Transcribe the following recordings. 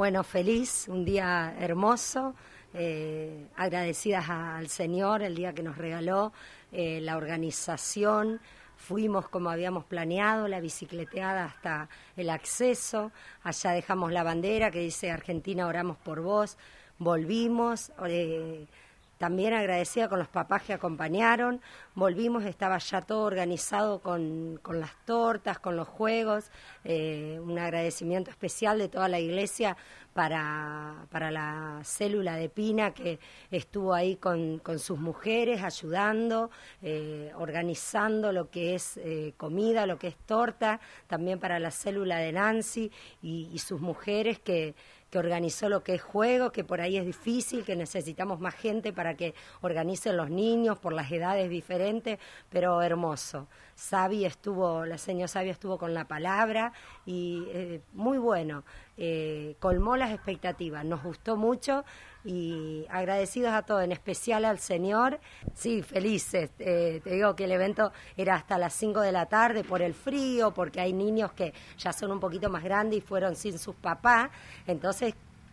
Bueno, feliz, un día hermoso, eh, agradecidas al Señor el día que nos regaló eh, la organización. Fuimos como habíamos planeado, la bicicleteada hasta el acceso. Allá dejamos la bandera que dice Argentina, oramos por vos. Volvimos. Eh, también agradecida con los papás que acompañaron. Volvimos, estaba ya todo organizado con, las tortas, con los juegos. Eh, un agradecimiento especial de toda la iglesia para, para la célula de Pina que estuvo ahí con, sus mujeres ayudando, eh, organizando lo que es eh, comida, lo que es torta. También para la célula de Nancy y sus mujeres que que organizó lo que es juego, que por ahí es difícil, que necesitamos más gente para que organicen los niños por las edades diferentes, pero hermoso. Sabi estuvo, la señora Sabi estuvo con la palabra y eh, muy bueno, eh, colmó las expectativas, nos gustó mucho y agradecidos a todos, en especial al Señor. Sí, felices. Eh, te digo que el evento era hasta las 5 de la tarde por el frío, porque hay niños que ya son un poquito más grandes y fueron sin sus papás. Entonces,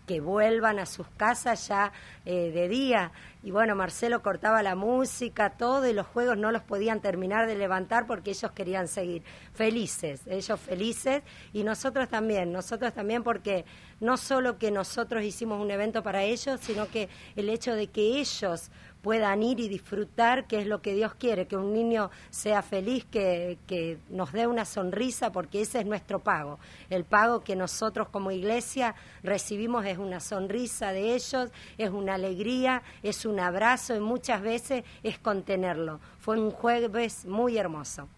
que vuelvan a sus casas ya eh, de día. Y bueno, Marcelo cortaba la música, todo, y los juegos no los podían terminar de levantar porque ellos querían seguir felices, ellos felices, y nosotros también, nosotros también porque no solo que nosotros hicimos un evento para ellos, sino que el hecho de que ellos puedan ir y disfrutar, que es lo que Dios quiere, que un niño sea feliz, que, que nos dé una sonrisa, porque ese es nuestro pago. El pago que nosotros como iglesia recibimos es una sonrisa de ellos, es una alegría, es un abrazo y muchas veces es contenerlo. Fue un jueves muy hermoso.